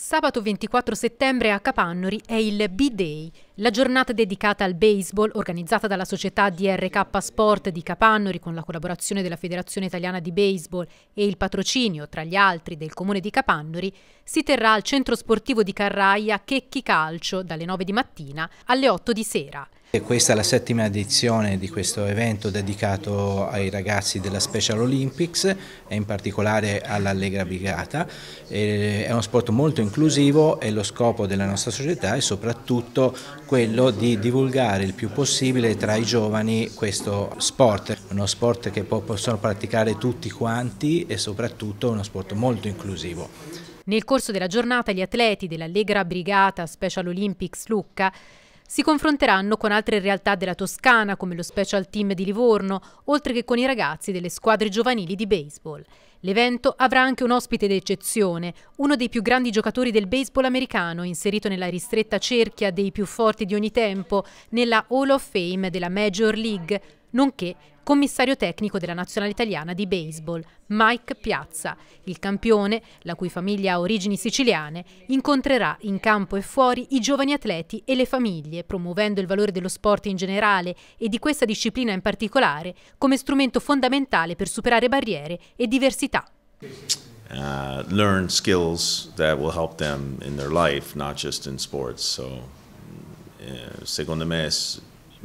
Sabato 24 settembre a Capannori è il B-Day, la giornata dedicata al baseball organizzata dalla società DRK Sport di Capannori con la collaborazione della Federazione Italiana di Baseball e il patrocinio, tra gli altri, del comune di Capannori, si terrà al centro sportivo di Carraia Checchi Calcio dalle 9 di mattina alle 8 di sera questa è la settima edizione di questo evento dedicato ai ragazzi della Special Olympics e in particolare all'Allegra Brigata. È uno sport molto inclusivo e lo scopo della nostra società è soprattutto quello di divulgare il più possibile tra i giovani questo sport, uno sport che possono praticare tutti quanti e soprattutto uno sport molto inclusivo. Nel corso della giornata gli atleti dell'Allegra Brigata Special Olympics Lucca si confronteranno con altre realtà della Toscana come lo Special Team di Livorno, oltre che con i ragazzi delle squadre giovanili di baseball. L'evento avrà anche un ospite d'eccezione, uno dei più grandi giocatori del baseball americano, inserito nella ristretta cerchia dei più forti di ogni tempo, nella Hall of Fame della Major League, nonché commissario tecnico della nazionale italiana di baseball, Mike Piazza. Il campione, la cui famiglia ha origini siciliane, incontrerà in campo e fuori i giovani atleti e le famiglie, promuovendo il valore dello sport in generale e di questa disciplina in particolare come strumento fondamentale per superare barriere e diversità. Uh, learn skills that will help them in their life, not just in sports. So, uh, secondo me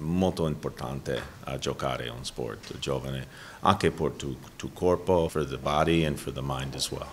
molto importante a giocare un sport giovane, anche per tu, tu corpo, per il body and for the mind as well.